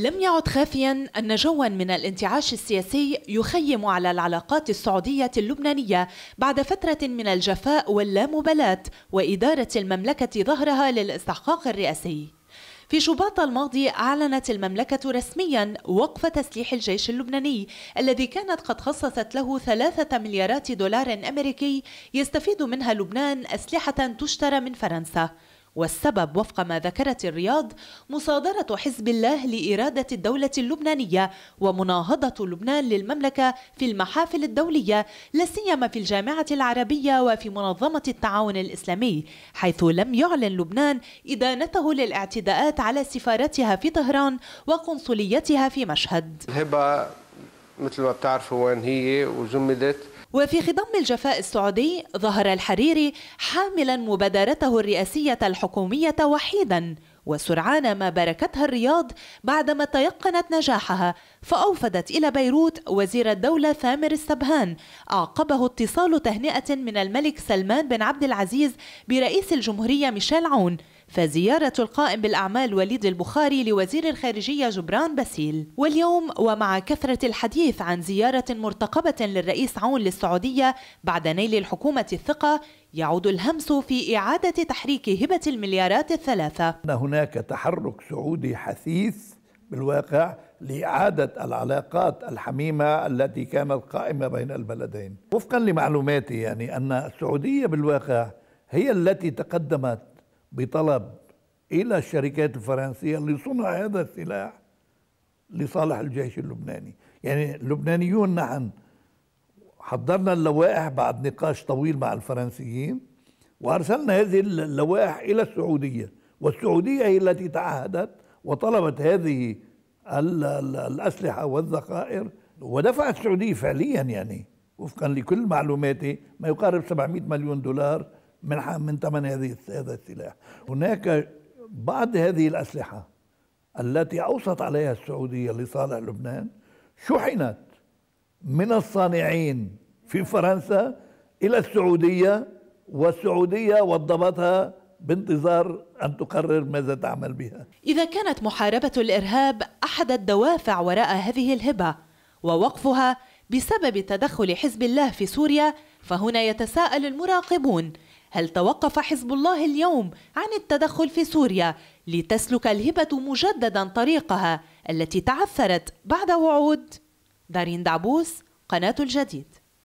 لم يعد خافيا أن جوا من الانتعاش السياسي يخيم على العلاقات السعودية اللبنانية بعد فترة من الجفاء واللامبالاة وإدارة المملكة ظهرها للاستحقاق الرئاسي في شباط الماضي أعلنت المملكة رسميا وقف تسليح الجيش اللبناني الذي كانت قد خصصت له ثلاثة مليارات دولار أمريكي يستفيد منها لبنان أسلحة تشترى من فرنسا والسبب وفق ما ذكرت الرياض مصادرة حزب الله لإرادة الدولة اللبنانية ومناهضة لبنان للمملكة في المحافل الدولية لا سيما في الجامعة العربية وفي منظمة التعاون الإسلامي حيث لم يعلن لبنان إدانته للاعتداءات على سفارتها في طهران وقنصليتها في مشهد الهبة مثل ما بتعرفوا وين هي وجمدت وفي خضم الجفاء السعودي ظهر الحريري حاملا مبادرته الرئاسية الحكومية وحيدا وسرعان ما باركتها الرياض بعدما تيقنت نجاحها فأوفدت إلى بيروت وزير الدولة ثامر السبهان أعقبه اتصال تهنئة من الملك سلمان بن عبد العزيز برئيس الجمهورية ميشيل عون فزيارة القائم بالأعمال وليد البخاري لوزير الخارجية جبران باسيل واليوم ومع كثرة الحديث عن زيارة مرتقبة للرئيس عون للسعودية بعد نيل الحكومة الثقة يعود الهمس في إعادة تحريك هبة المليارات الثلاثة هناك تحرك سعودي حثيث بالواقع لإعادة العلاقات الحميمة التي كانت قائمة بين البلدين وفقا لمعلوماتي يعني أن السعودية بالواقع هي التي تقدمت بطلب إلى الشركات الفرنسية لصنع هذا السلاح لصالح الجيش اللبناني يعني اللبنانيون نحن حضرنا اللوائح بعد نقاش طويل مع الفرنسيين وأرسلنا هذه اللوائح إلى السعودية والسعودية هي التي تعهدت وطلبت هذه الأسلحة والذخائر ودفعت السعودية فعليا يعني وفقا لكل معلوماتي ما يقارب 700 مليون دولار من من ثمن هذه هذا السلاح هناك بعض هذه الأسلحة التي أوصت عليها السعودية لصالح لبنان شحنت من الصانعين في فرنسا إلى السعودية والسعودية وضبتها بانتظار أن تقرر ماذا تعمل بها إذا كانت محاربة الإرهاب أحد الدوافع وراء هذه الهبة ووقفها بسبب تدخل حزب الله في سوريا فهنا يتساءل المراقبون هل توقف حزب الله اليوم عن التدخل في سوريا لتسلك الهبة مجددا طريقها التي تعثرت بعد وعود دارين دعبوس قناة الجديد